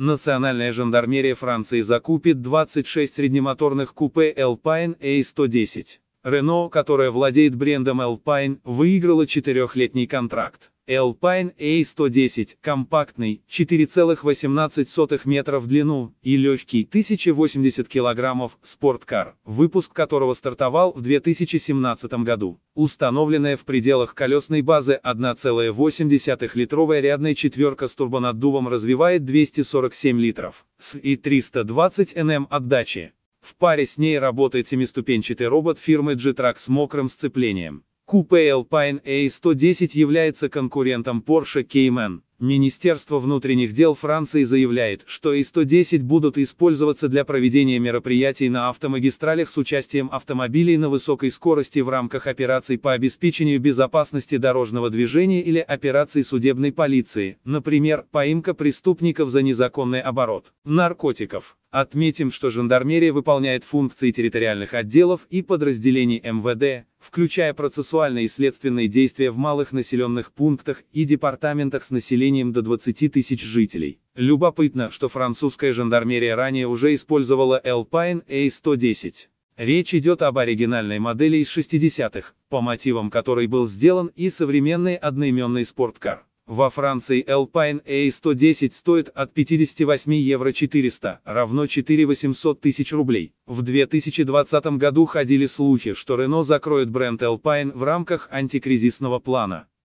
Национальная жандармерия Франции закупит 26 среднемоторных купе Alpine A110. Рено, которая владеет брендом Alpine, выиграла четырехлетний контракт. Alpine A110 компактный, 4,18 метра в длину и легкий 1080 килограммов спорткар, выпуск которого стартовал в 2017 году. Установленная в пределах колесной базы 1,8-литровая рядная четверка с турбонаддувом развивает 247 литров с и 320 нм отдачи, в паре с ней работает семиступенчатый робот фирмы G-Track с мокрым сцеплением. Купе Alpine A110 является конкурентом Porsche Cayman. Министерство внутренних дел Франции заявляет, что И-110 будут использоваться для проведения мероприятий на автомагистралях с участием автомобилей на высокой скорости в рамках операций по обеспечению безопасности дорожного движения или операций судебной полиции, например, поимка преступников за незаконный оборот наркотиков. Отметим, что жандармерия выполняет функции территориальных отделов и подразделений МВД, включая процессуальные и следственные действия в малых населенных пунктах и департаментах с населением населением до 20 тысяч жителей. Любопытно, что французская жандармерия ранее уже использовала Alpine A110. Речь идет об оригинальной модели из 60-х, по мотивам которой был сделан и современный одноименный спорткар. Во Франции Alpine A110 стоит от 58 евро 400, равно 4 800 тысяч рублей. В 2020 году ходили слухи, что Renault закроет бренд Alpine в рамках антикризисного плана.